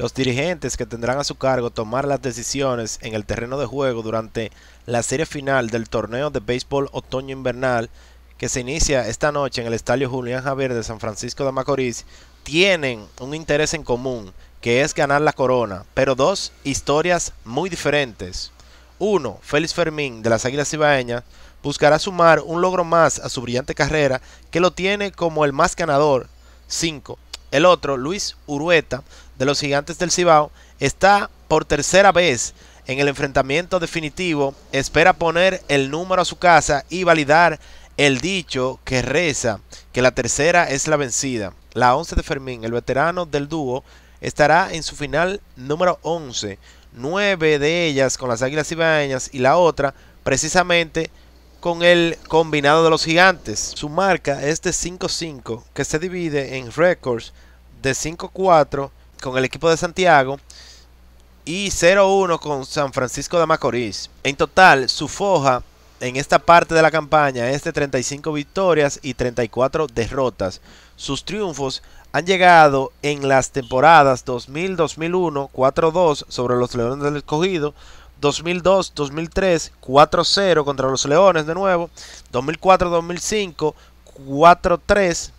los dirigentes que tendrán a su cargo tomar las decisiones en el terreno de juego durante la serie final del torneo de béisbol otoño invernal que se inicia esta noche en el Estadio Julián Javier de San Francisco de Macorís, tienen un interés en común, que es ganar la corona, pero dos historias muy diferentes. Uno, Félix Fermín de las Águilas Cibaeñas buscará sumar un logro más a su brillante carrera que lo tiene como el más ganador. 5. El otro, Luis Urueta, de los Gigantes del Cibao, está por tercera vez en el enfrentamiento definitivo. Espera poner el número a su casa y validar el dicho que reza que la tercera es la vencida. La 11 de Fermín, el veterano del dúo, estará en su final número 11. Nueve de ellas con las Águilas cibañas y la otra precisamente con el combinado de los gigantes. Su marca es de 5-5, que se divide en récords de 5-4 con el equipo de Santiago y 0-1 con San Francisco de Macorís. En total, su foja en esta parte de la campaña es de 35 victorias y 34 derrotas. Sus triunfos han llegado en las temporadas 2000-2001, 4-2 sobre los Leones del Escogido, 2002, 2003, 4-0 contra los Leones de nuevo. 2004, 2005, 4-3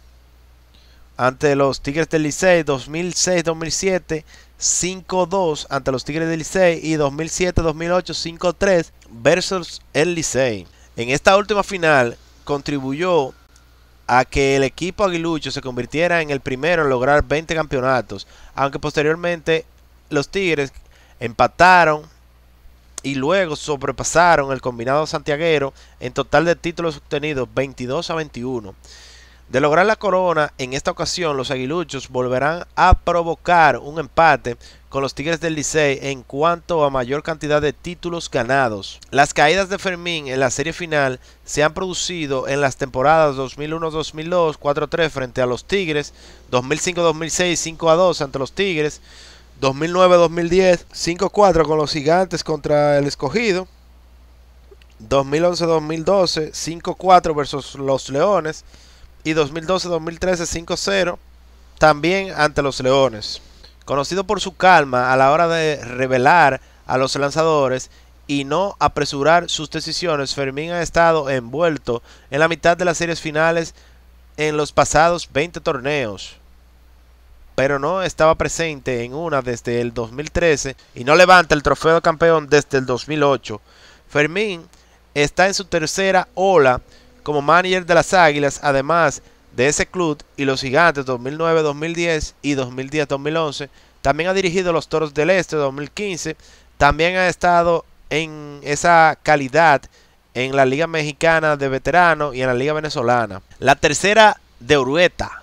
ante los Tigres del Licey. 2006, 2007, 5-2 ante los Tigres del Licey. Y 2007, 2008, 5-3 versus el Licey. En esta última final contribuyó a que el equipo aguilucho se convirtiera en el primero en lograr 20 campeonatos, aunque posteriormente los Tigres empataron y luego sobrepasaron el combinado santiaguero en total de títulos obtenidos 22 a 21. De lograr la corona, en esta ocasión los aguiluchos volverán a provocar un empate con los Tigres del Licey en cuanto a mayor cantidad de títulos ganados. Las caídas de Fermín en la serie final se han producido en las temporadas 2001-2002, 4-3 frente a los Tigres, 2005-2006, 5-2 ante los Tigres, 2009-2010, 5-4 con los gigantes contra el escogido. 2011-2012, 5-4 versus los Leones. Y 2012-2013, 5-0, también ante los Leones. Conocido por su calma a la hora de revelar a los lanzadores y no apresurar sus decisiones, Fermín ha estado envuelto en la mitad de las series finales en los pasados 20 torneos pero no estaba presente en una desde el 2013 y no levanta el trofeo de campeón desde el 2008. Fermín está en su tercera ola como manager de las Águilas, además de ese club y los Gigantes 2009-2010 y 2010-2011. También ha dirigido los Toros del Este 2015. También ha estado en esa calidad en la Liga Mexicana de Veteranos y en la Liga Venezolana. La tercera de Urueta,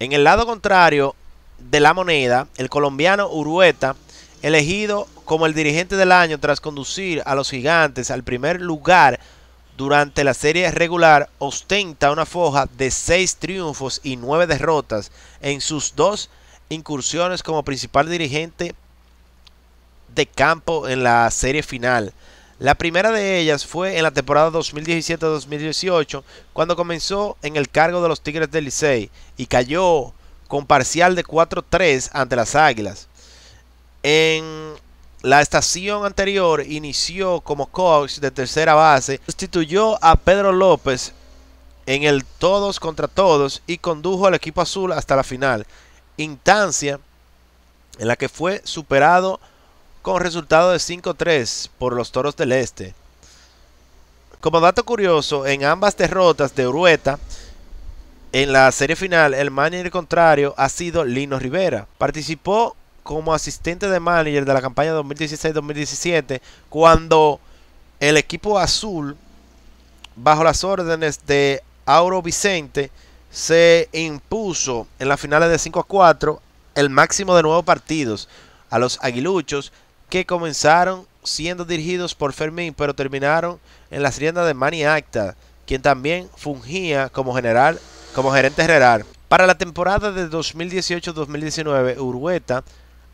en el lado contrario de la moneda, el colombiano Urueta, elegido como el dirigente del año tras conducir a los gigantes al primer lugar durante la serie regular, ostenta una foja de seis triunfos y nueve derrotas en sus dos incursiones como principal dirigente de campo en la serie final. La primera de ellas fue en la temporada 2017-2018, cuando comenzó en el cargo de los Tigres del Licey y cayó con parcial de 4-3 ante las Águilas. En la estación anterior inició como coach de tercera base, sustituyó a Pedro López en el todos contra todos y condujo al equipo azul hasta la final, instancia en la que fue superado con resultado de 5-3 por los Toros del Este. Como dato curioso, en ambas derrotas de Urueta, en la serie final, el manager contrario ha sido Lino Rivera. Participó como asistente de manager de la campaña 2016-2017 cuando el equipo azul, bajo las órdenes de Auro Vicente, se impuso en las finales de 5 a 4 el máximo de nuevos partidos a los aguiluchos que comenzaron siendo dirigidos por Fermín, pero terminaron en las riendas de Mani Acta, quien también fungía como general, como gerente general. Para la temporada de 2018-2019, Urueta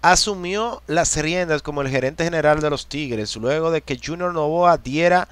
asumió las riendas como el gerente general de los Tigres, luego de que Junior Novoa diera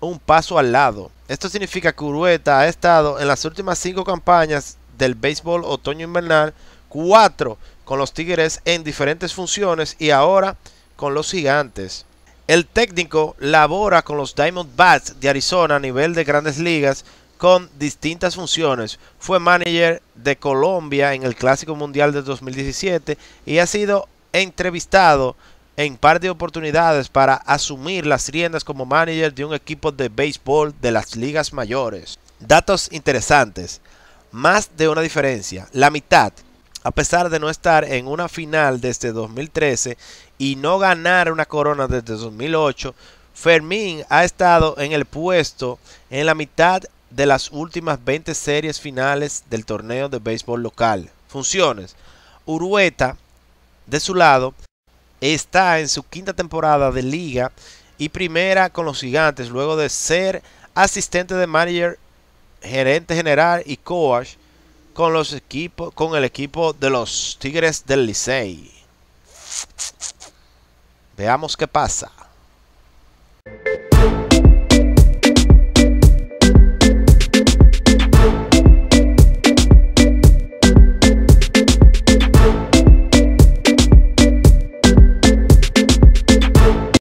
un paso al lado. Esto significa que Urueta ha estado en las últimas cinco campañas del béisbol otoño-invernal, cuatro con los Tigres en diferentes funciones y ahora con los Gigantes. El técnico labora con los Diamondbacks de Arizona a nivel de grandes ligas con distintas funciones. Fue manager de Colombia en el Clásico Mundial de 2017 y ha sido entrevistado en par de oportunidades para asumir las riendas como manager de un equipo de béisbol de las ligas mayores. Datos interesantes. Más de una diferencia. La mitad a pesar de no estar en una final desde 2013 y no ganar una corona desde 2008, Fermín ha estado en el puesto en la mitad de las últimas 20 series finales del torneo de béisbol local. Funciones. Urueta, de su lado, está en su quinta temporada de liga y primera con los gigantes luego de ser asistente de manager, gerente general y coach con los equipos con el equipo de los Tigres del Licey. Veamos qué pasa.